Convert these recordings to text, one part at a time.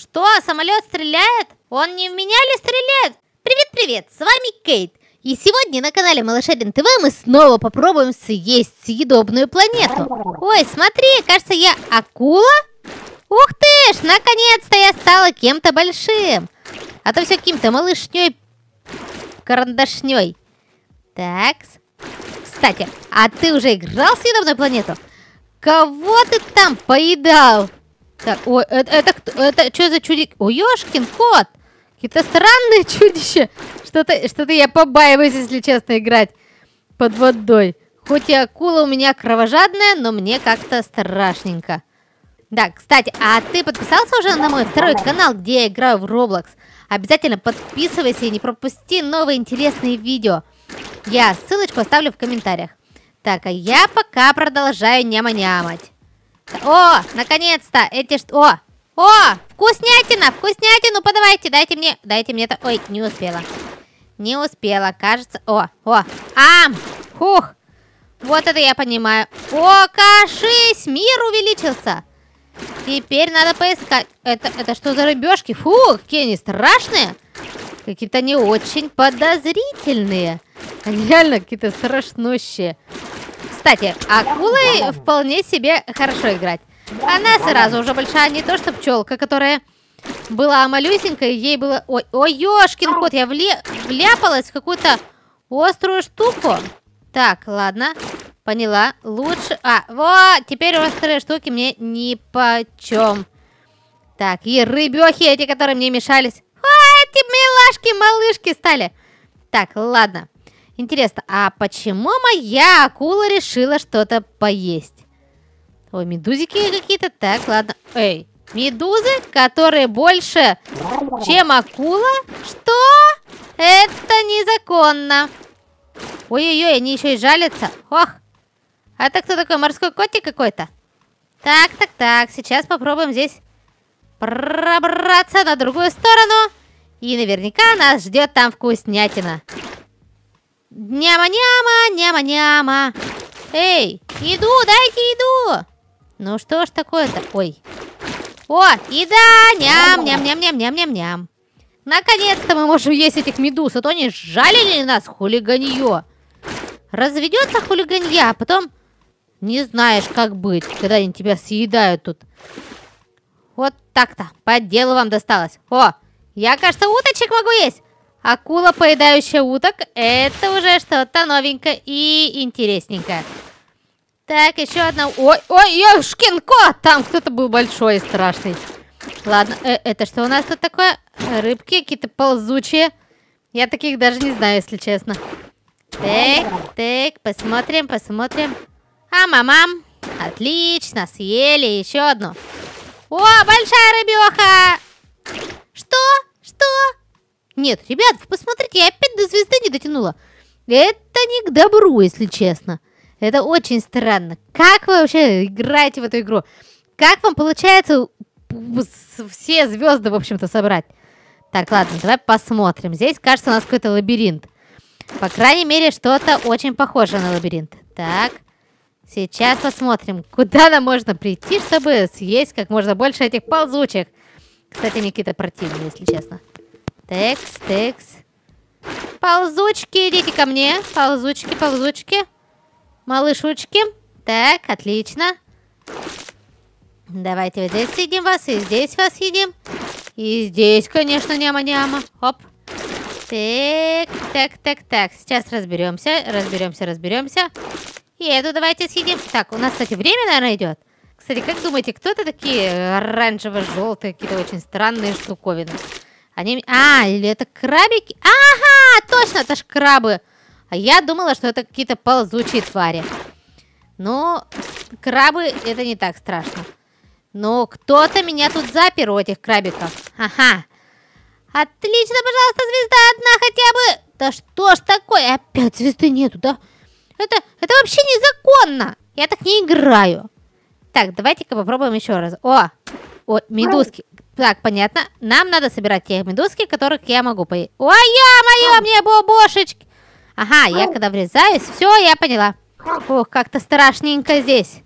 Что, самолет стреляет? Он не в меня ли стреляет? Привет-привет, с вами Кейт. И сегодня на канале Малышерин ТВ мы снова попробуем съесть съедобную планету. Ой, смотри, кажется, я акула. Ух ты ж, наконец-то я стала кем-то большим. А то все каким-то малышней карандашней. Такс. Кстати, а ты уже играл в съедобную планету? Кого ты там поедал? Так, ой, э, э, это, это, это что за чудик? О, ёшкин кот! Какие-то странные чудища. Что-то что я побаиваюсь, если честно, играть под водой. Хоть и акула у меня кровожадная, но мне как-то страшненько. Да, кстати, а ты подписался уже на мой второй канал, где я играю в Roblox? Обязательно подписывайся и не пропусти новые интересные видео. Я ссылочку оставлю в комментариях. Так, а я пока продолжаю няма-нямать. О, наконец-то! Эти что? О! О! Вкуснятина! Вкуснятину подавайте! Дайте мне... Дайте мне это... Ой, не успела. Не успела, кажется. О, о! Ам! Хух! Вот это я понимаю. О, кашись! Мир увеличился! Теперь надо поискать. Это, это что за рыбешки? Фу, какие они страшные. Какие-то не очень подозрительные. реально какие-то страшнущие. Кстати, акулой вполне себе хорошо играть. Она сразу уже большая, не то что пчелка, которая была малюсенькая, ей было... Ой, ой, ёшкин кот, я вле... вляпалась в какую-то острую штуку. Так, ладно, поняла. Лучше... А, вот, теперь острые штуки мне ни по чем. Так, и рыбёхи эти, которые мне мешались. А, эти милашки, малышки стали. Так, ладно. Интересно, а почему моя акула решила что-то поесть? Ой, медузики какие-то. Так, ладно. Эй, медузы, которые больше, чем акула? Что? Это незаконно. Ой-ой-ой, они еще и жалятся. Ох, а это кто такой? Морской котик какой-то? Так, так, так. Сейчас попробуем здесь пробраться на другую сторону. И наверняка нас ждет там вкуснятина. Няма-няма, няма-няма. Эй, еду, дайте еду. Ну что ж такое-то? Ой. О, еда, ням-ням-ням-ням-ням-ням-ням. Наконец-то мы можем есть этих медуз, а то они жалили нас, хулиганье. Разведется хулиганья, а потом не знаешь, как быть, когда они тебя съедают тут. Вот так-то, по делу вам досталось. О, я, кажется, уточек могу есть. Акула, поедающая уток, это уже что-то новенькое и интересненькое. Так, еще одна... Ой, ой, ёшкин кот! Там кто-то был большой и страшный. Ладно, э, это что у нас тут такое? Рыбки какие-то ползучие. Я таких даже не знаю, если честно. Так, так, посмотрим, посмотрим. А, мама! Отлично, съели еще одну. О, большая рыбеха! Что? Что? Нет, ребят, вы посмотрите, я опять до звезды не дотянула. Это не к добру, если честно. Это очень странно. Как вы вообще играете в эту игру? Как вам получается все звезды, в общем-то, собрать? Так, ладно, давай посмотрим. Здесь, кажется, у нас какой-то лабиринт. По крайней мере, что-то очень похоже на лабиринт. Так, сейчас посмотрим, куда нам можно прийти, чтобы съесть как можно больше этих ползучек. Кстати, какие-то противные, если честно. Текс, текс. Ползучки, идите ко мне. Ползучки, ползучки. Малышучки. Так, отлично. Давайте вот здесь съедим вас, и здесь вас съедим И здесь, конечно, няма-няма. Оп. Так, так, так, так. Сейчас разберемся, разберемся, разберемся. И эту давайте съедим. Так, у нас, кстати, время, наверное, идет. Кстати, как думаете, кто это такие оранжево-желтые, какие-то очень странные штуковины? Они... А, или это крабики? Ага, точно, это ж крабы. А я думала, что это какие-то ползучие твари. Но крабы, это не так страшно. Но кто-то меня тут запер у этих крабиков. Ага. Отлично, пожалуйста, звезда одна хотя бы. Да что ж такое? Опять звезды нету, да? Это, это вообще незаконно. Я так не играю. Так, давайте-ка попробуем еще раз. О, о, медузки. Так, понятно. Нам надо собирать тех медузки, которых я могу по... Ой, я мое, мне бобошечки! Ага, я когда врезаюсь, все, я поняла. Ох, как-то страшненько здесь.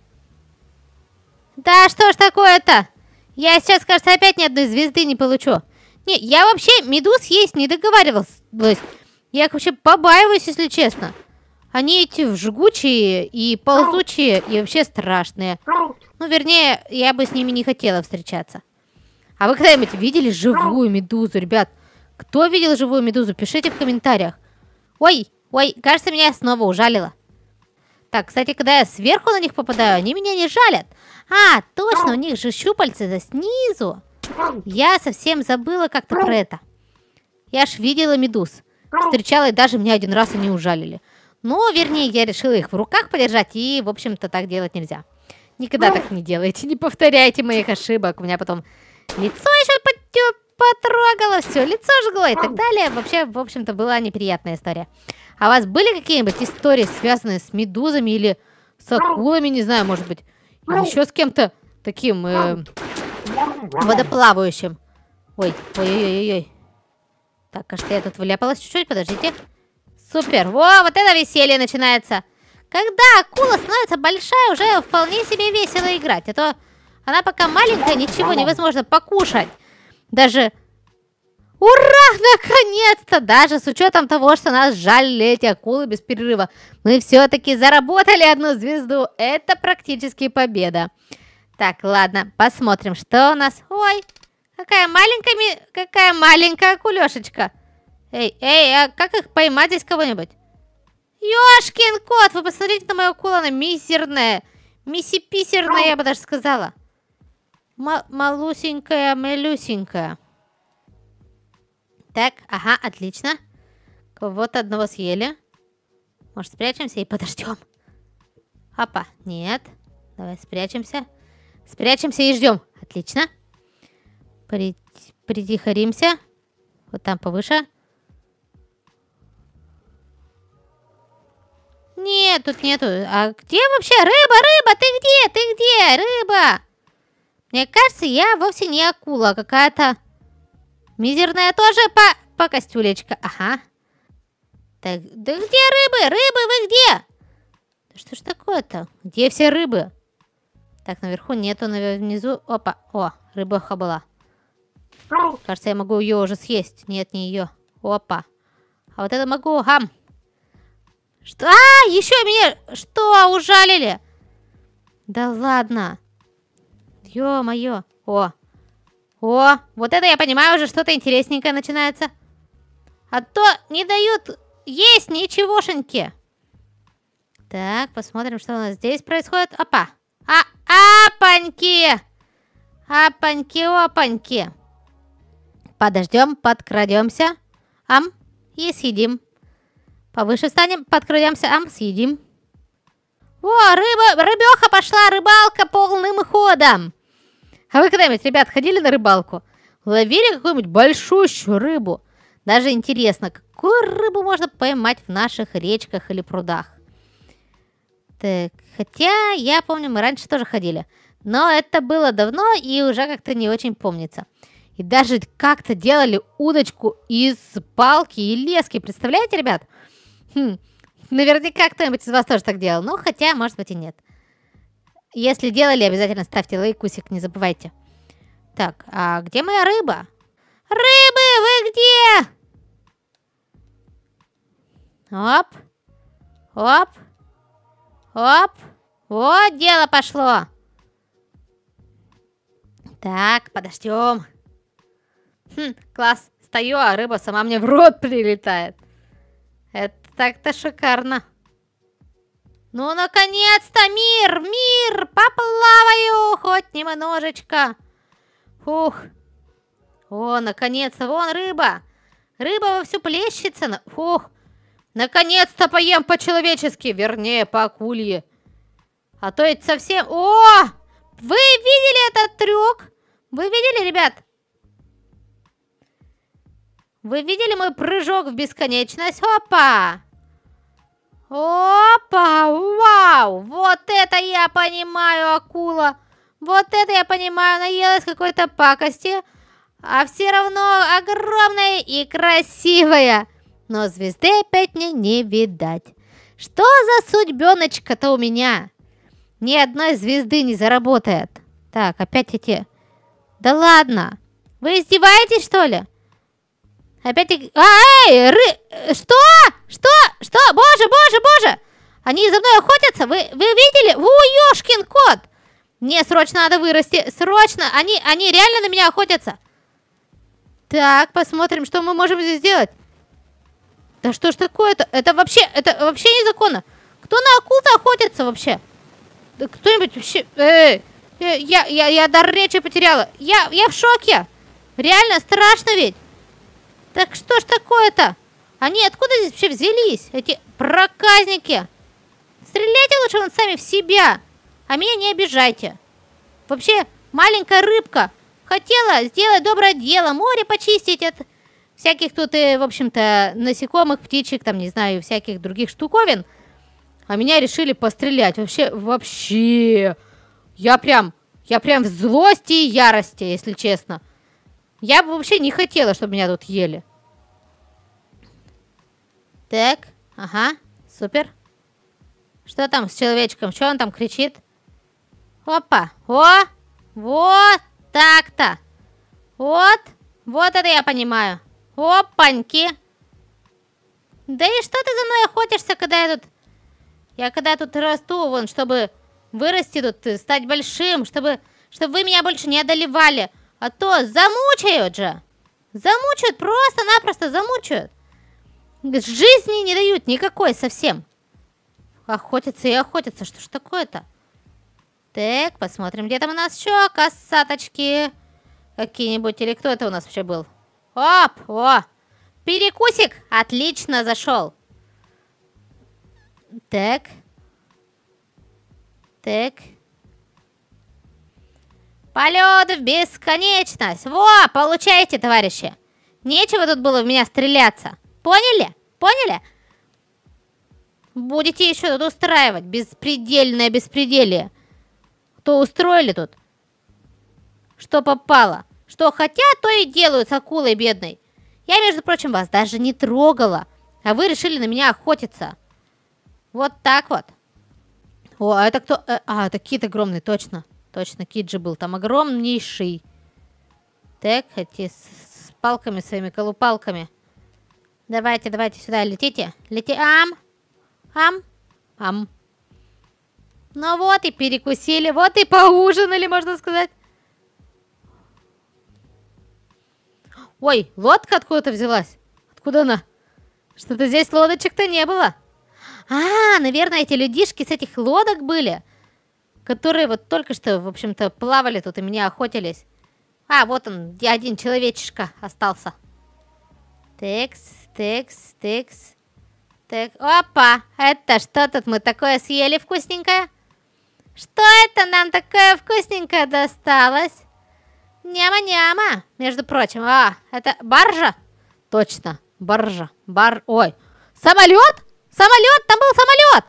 Да что ж такое-то? Я сейчас, кажется, опять ни одной звезды не получу. Не, я вообще медуз есть не договаривалась. Я их вообще побаиваюсь, если честно. Они эти жгучие и ползучие, и вообще страшные. Ну, вернее, я бы с ними не хотела встречаться. А вы когда-нибудь видели живую медузу, ребят? Кто видел живую медузу? Пишите в комментариях. Ой, ой, кажется, меня снова ужалило. Так, кстати, когда я сверху на них попадаю, они меня не жалят. А, точно, у них же щупальцы за снизу. Я совсем забыла как-то про это. Я ж видела медуз. Встречала, и даже меня один раз они ужалили. Но, ну, вернее, я решила их в руках подержать, и, в общем-то, так делать нельзя. Никогда так не делайте, не повторяйте моих ошибок. У меня потом Лицо еще потрогало, все, лицо жгло и так далее. Вообще, в общем-то, была неприятная история. А у вас были какие-нибудь истории, связанные с медузами или с акулами, не знаю, может быть, еще с кем-то таким э, водоплавающим? Ой, ой-ой-ой-ой. Так, кажется, я тут вляпалась чуть-чуть, подождите. Супер, во, вот это веселье начинается. Когда акула становится большая, уже вполне себе весело играть. А то она пока маленькая, ничего невозможно покушать. Даже... Ура! Наконец-то! Даже с учетом того, что нас жалили эти акулы без перерыва, мы все-таки заработали одну звезду. Это практически победа. Так, ладно, посмотрим, что у нас. Ой, какая маленькая, какая маленькая акулешечка. Эй, эй, а как их поймать здесь кого-нибудь? Ёшкин кот, вы посмотрите на мою акулу, она мизерная. Миссиписерная, я бы даже сказала малусенькая, малюсенькая. Так, ага, отлично. Кого-то одного съели. Может, спрячемся и подождем. Опа, нет. Давай спрячемся. Спрячемся и ждем. Отлично. При... Притихаримся. Вот там повыше. Нет, тут нету. А где вообще? Рыба, рыба, ты где? Ты где? Рыба! Мне кажется, я вовсе не акула, а какая-то мизерная тоже по, по костюлечка. Ага. Так, да где рыбы? Рыбы, вы где? что ж такое-то? Где все рыбы? Так, наверху нету, наверное, внизу. Опа, о, рыбаха была. Кажется, я могу ее уже съесть. Нет, не ее. Опа. А вот это могу, гам. Что? А, еще меня... Что, ужалили? Да ладно. Ё-моё. О. О, вот это я понимаю, уже что-то интересненькое начинается. А то не дают есть ничегошеньки. Так, посмотрим, что у нас здесь происходит. Опа. А, апаньки. Апаньки, опаньки. Подождем, подкрадемся. Ам. И съедим. Повыше встанем, подкрадемся. Ам, съедим. О, рыба, рыбеха пошла, рыбалка полным ходом. А вы когда-нибудь, ребят, ходили на рыбалку? Ловили какую-нибудь большущую рыбу? Даже интересно, какую рыбу можно поймать в наших речках или прудах? Так, хотя я помню, мы раньше тоже ходили. Но это было давно и уже как-то не очень помнится. И даже как-то делали удочку из палки и лески. Представляете, ребят? Хм, наверняка кто-нибудь из вас тоже так делал. Ну, хотя, может быть, и нет. Если делали, обязательно ставьте лайкусик, не забывайте. Так, а где моя рыба? Рыбы, вы где? Оп. Оп. Оп. Вот дело пошло. Так, подождем. Хм, класс. Стою, а рыба сама мне в рот прилетает. Это так-то шикарно. Ну, наконец-то мир, мир, поплаваю хоть немножечко. Фух. О, наконец-то, вон рыба. Рыба вовсю плещется. Фух. Наконец-то поем по-человечески, вернее, по акулье. А то это совсем... О! Вы видели этот трюк? Вы видели, ребят? Вы видели мой прыжок в бесконечность? Опа! Опа! Вау! Вот это я понимаю, акула! Вот это я понимаю, наелась какой-то пакости, а все равно огромная и красивая. Но звезды опять мне не видать. Что за судьбеночка-то у меня? Ни одной звезды не заработает. Так, опять эти... Да ладно! Вы издеваетесь, что ли? Опять ты... Ай, ры... Что? Что? Что? Боже, боже, боже! Они за мной охотятся? Вы, вы видели? Ву, ёшкин кот! Мне срочно надо вырасти. Срочно! Они, они реально на меня охотятся. Так, посмотрим, что мы можем здесь сделать. Да что ж такое-то? Это вообще... Это вообще незаконно. Кто на акул-то охотится вообще? Да кто-нибудь вообще... Эй! Э, я, я, я дар речи потеряла. Я, я в шоке. Реально страшно ведь. Так что ж такое-то? Они откуда здесь вообще взялись, эти проказники? Стреляйте лучше вон сами в себя, а меня не обижайте. Вообще, маленькая рыбка хотела сделать доброе дело, море почистить от всяких тут, и, э, в общем-то, насекомых, птичек, там, не знаю, всяких других штуковин. А меня решили пострелять. Вообще, вообще, я прям, я прям в злости и ярости, если честно. Я бы вообще не хотела, чтобы меня тут ели. Так, ага, супер. Что там с человечком? Что он там кричит? Опа, о, вот так-то. Вот, вот это я понимаю. Опаньки. Да и что ты за мной охотишься, когда я тут... Я когда тут расту, вон, чтобы вырасти тут, стать большим, чтобы, чтобы вы меня больше не одолевали. А то замучают же. Замучают, просто-напросто замучают. Жизни не дают никакой совсем. Охотятся и охотятся. Что ж такое-то? Так, посмотрим, где там у нас еще косаточки. Какие-нибудь, или кто это у нас вообще был? Оп, о, перекусик, отлично зашел. Так. Так. Полет в бесконечность! Во, получаете, товарищи! Нечего тут было в меня стреляться. Поняли? Поняли? Будете еще тут устраивать беспредельное беспределие. Кто устроили тут? Что попало? Что хотят, то и делают с акулой бедной. Я, между прочим, вас даже не трогала. А вы решили на меня охотиться. Вот так вот. О, а это кто? Э, а, такие-то огромные, точно. Точно, Киджи был там огромнейший. Так, эти с, с палками своими, колупалками. Давайте, давайте сюда, летите. Лети, ам, ам, ам. Ну вот и перекусили, вот и поужинали, можно сказать. Ой, лодка откуда-то взялась. Откуда она? Что-то здесь лодочек-то не было. А, наверное, эти людишки с этих лодок были которые вот только что, в общем-то, плавали тут и меня охотились. А, вот он, я один человечишка остался. Текс, текс, текс. Так, опа, это что тут мы такое съели вкусненькое? Что это нам такое вкусненькое досталось? Няма-няма, между прочим. А, это баржа? Точно, баржа, бар... Ой, самолет? Самолет, там был самолет!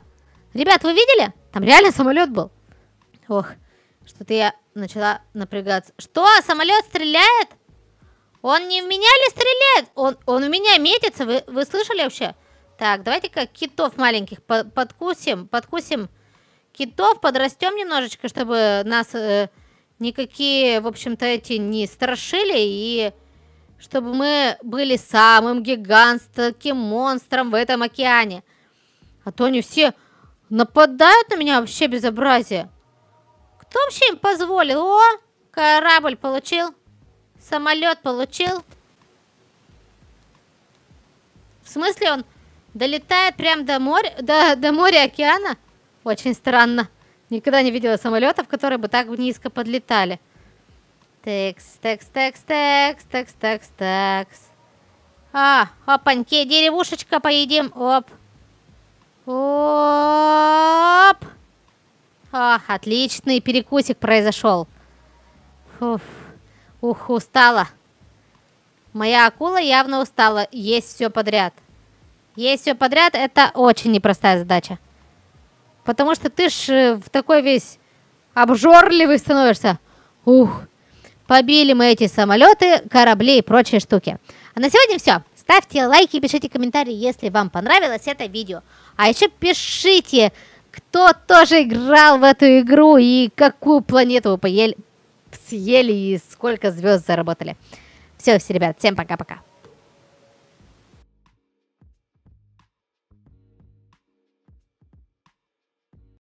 Ребят, вы видели? Там реально самолет был. Ох, что-то я начала напрягаться. Что, самолет стреляет? Он не в меня ли стреляет? Он, он в меня метится, вы, вы слышали вообще? Так, давайте-ка китов маленьких по подкусим, подкусим китов, подрастем немножечко, чтобы нас э, никакие, в общем-то, эти не страшили, и чтобы мы были самым гигантским монстром в этом океане. А то они все нападают на меня вообще безобразие. Томщин им позволил? О, корабль получил. Самолет получил. В смысле он долетает прям до моря, до, до моря океана? Очень странно. Никогда не видела самолетов, которые бы так низко подлетали. Текс, текс, текс, текс, текс, текс, текс. А, опаньки, деревушечка поедим. Оп. Оп. О, отличный перекусик произошел. Фух, ух, устала. Моя акула явно устала есть все подряд. Есть все подряд, это очень непростая задача. Потому что ты ж э, в такой весь обжорливый становишься. Ух, побили мы эти самолеты, корабли и прочие штуки. А на сегодня все. Ставьте лайки, пишите комментарии, если вам понравилось это видео. А еще пишите кто тоже играл в эту игру и какую планету вы поели, съели и сколько звезд заработали. Все, все, ребят, всем пока-пока.